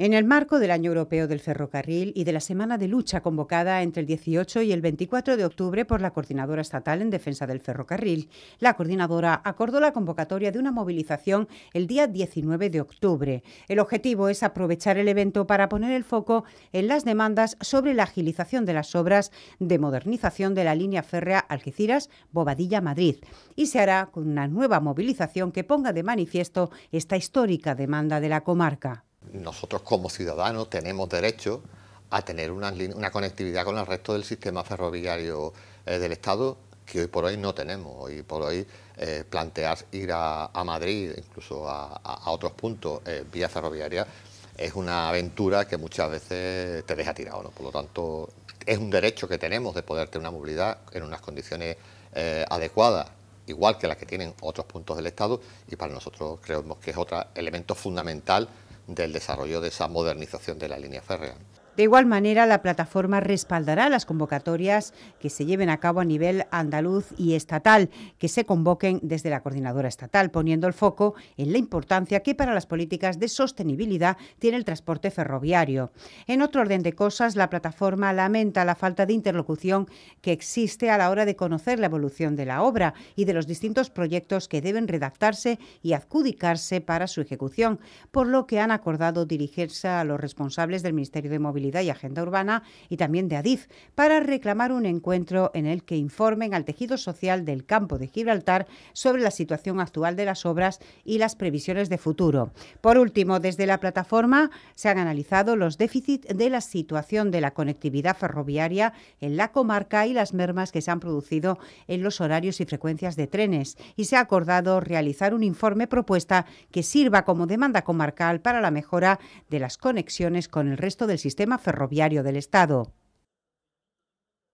En el marco del Año Europeo del Ferrocarril y de la semana de lucha convocada entre el 18 y el 24 de octubre por la Coordinadora Estatal en Defensa del Ferrocarril, la coordinadora acordó la convocatoria de una movilización el día 19 de octubre. El objetivo es aprovechar el evento para poner el foco en las demandas sobre la agilización de las obras de modernización de la línea férrea Algeciras-Bobadilla-Madrid y se hará con una nueva movilización que ponga de manifiesto esta histórica demanda de la comarca nosotros como ciudadanos tenemos derecho a tener una, conectividad con el resto del sistema ferroviario eh, del Estado que hoy por hoy no tenemos. Hoy por hoy eh, plantear ir a, Madrid, incluso a, otros puntos, eh, vía ferroviaria, es una aventura que muchas veces te deja tirado. Por lo tanto, es un derecho que tenemos de poder tener una movilidad en unas condiciones adecuadas igual que las que tienen otros puntos del Estado y para nosotros creemos que es otro elemento fundamental del desarrollo de esa modernización de la línea férrea. De igual manera, la plataforma respaldará las convocatorias que se lleven a cabo a nivel andaluz y estatal, que se convoquen desde la coordinadora estatal, poniendo el foco en la importancia que para las políticas de sostenibilidad tiene el transporte ferroviario. En otro orden de cosas, la plataforma lamenta la falta de interlocución que existe a la hora de conocer la evolución de la obra y de los distintos proyectos que deben redactarse y adjudicarse para su ejecución, por lo que han acordado dirigirse a los responsables del Ministerio de Movilidad y Agenda Urbana y también de ADIF para reclamar un encuentro en el que informen al tejido social del campo de Gibraltar sobre la situación actual de las obras y las previsiones de futuro. Por último, desde la plataforma se han analizado los déficits de la situación de la conectividad ferroviaria en la comarca y las mermas que se han producido en los horarios y frecuencias de trenes y se ha acordado realizar un informe propuesta que sirva como demanda comarcal para la mejora de las conexiones con el resto del sistema ferroviario del Estado.